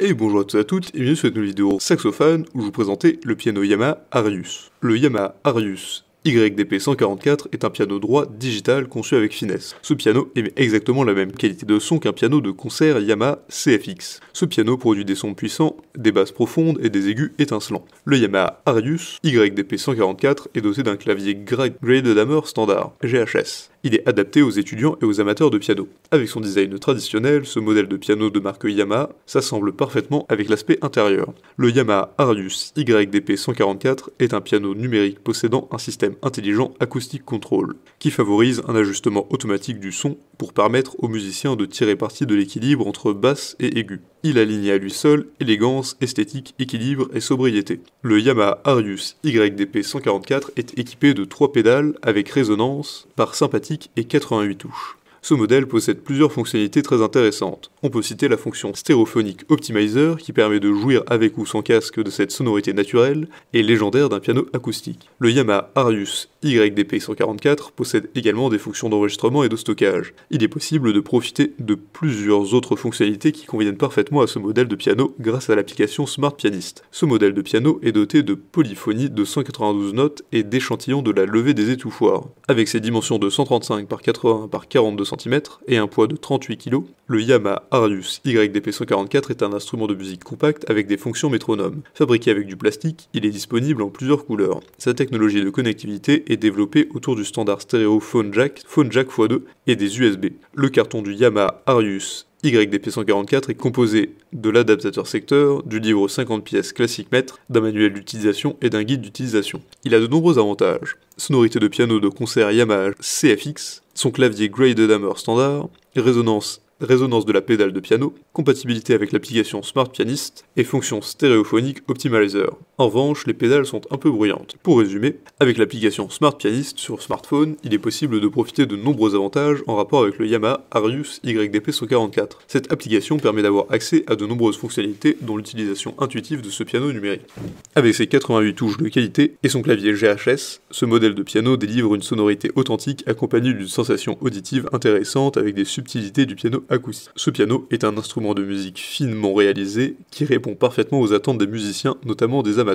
Et bonjour à tous et à toutes, et bienvenue sur cette nouvelle vidéo saxophone où je vous présente le piano Yamaha Arius. Le Yamaha Arius YDP144 est un piano droit digital conçu avec finesse. Ce piano émet exactement la même qualité de son qu'un piano de concert Yamaha CFX. Ce piano produit des sons puissants, des basses profondes et des aigus étincelants. Le Yamaha Arius YDP144 est doté d'un clavier graded hammer standard, GHS, il est adapté aux étudiants et aux amateurs de piano. Avec son design traditionnel, ce modèle de piano de marque Yamaha s'assemble parfaitement avec l'aspect intérieur. Le Yamaha Arius YDP 144 est un piano numérique possédant un système intelligent acoustique control, qui favorise un ajustement automatique du son pour permettre aux musiciens de tirer parti de l'équilibre entre basse et aiguë. Il aligne à lui seul élégance, esthétique, équilibre et sobriété. Le Yamaha Arius YDP 144 est équipé de trois pédales avec résonance, par sympathique et 88 touches. Ce modèle possède plusieurs fonctionnalités très intéressantes. On peut citer la fonction stéréophonique optimizer qui permet de jouir avec ou sans casque de cette sonorité naturelle et légendaire d'un piano acoustique. Le Yamaha Arius YDP144 possède également des fonctions d'enregistrement et de stockage. Il est possible de profiter de plusieurs autres fonctionnalités qui conviennent parfaitement à ce modèle de piano grâce à l'application Smart Pianist. Ce modèle de piano est doté de polyphonie de 192 notes et d'échantillons de la levée des étouffoirs. Avec ses dimensions de 135 par 80 par 42 cm et un poids de 38 kg, le Yamaha Arius YDP144 est un instrument de musique compact avec des fonctions métronome. Fabriqué avec du plastique, il est disponible en plusieurs couleurs. Sa technologie de connectivité est développée autour du standard stéréo Phone Jack, Phone Jack x2 et des USB. Le carton du Yamaha Arius YDP144 est composé de l'adaptateur secteur, du livre 50 pièces classique mètre, d'un manuel d'utilisation et d'un guide d'utilisation. Il a de nombreux avantages. Sonorité de piano de concert Yamaha CFX, son clavier graded hammer standard, résonance résonance de la pédale de piano, compatibilité avec l'application Smart Pianist et fonction stéréophonique Optimizer. En revanche, les pédales sont un peu bruyantes. Pour résumer, avec l'application Smart Pianist sur smartphone, il est possible de profiter de nombreux avantages en rapport avec le Yamaha Arius YDP 144. Cette application permet d'avoir accès à de nombreuses fonctionnalités dont l'utilisation intuitive de ce piano numérique. Avec ses 88 touches de qualité et son clavier GHS, ce modèle de piano délivre une sonorité authentique accompagnée d'une sensation auditive intéressante avec des subtilités du piano acoustique. Ce piano est un instrument de musique finement réalisé qui répond parfaitement aux attentes des musiciens, notamment des amateurs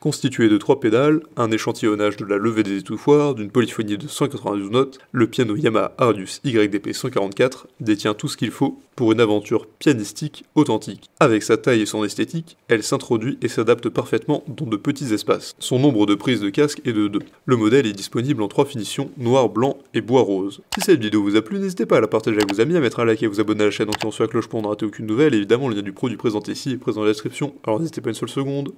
constitué de trois pédales, un échantillonnage de la levée des étouffoirs, d'une polyphonie de 192 notes, le piano Yamaha Arius YDP 144 détient tout ce qu'il faut pour une aventure pianistique authentique. Avec sa taille et son esthétique, elle s'introduit et s'adapte parfaitement dans de petits espaces. Son nombre de prises de casque est de 2. Le modèle est disponible en trois finitions, noir, blanc et bois rose. Si cette vidéo vous a plu, n'hésitez pas à la partager avec vos amis, à mettre un like et à vous abonner à la chaîne en cliquant sur la cloche pour ne rater aucune nouvelle. évidemment, le lien du produit présenté ici est présent dans la description, alors n'hésitez pas une seule seconde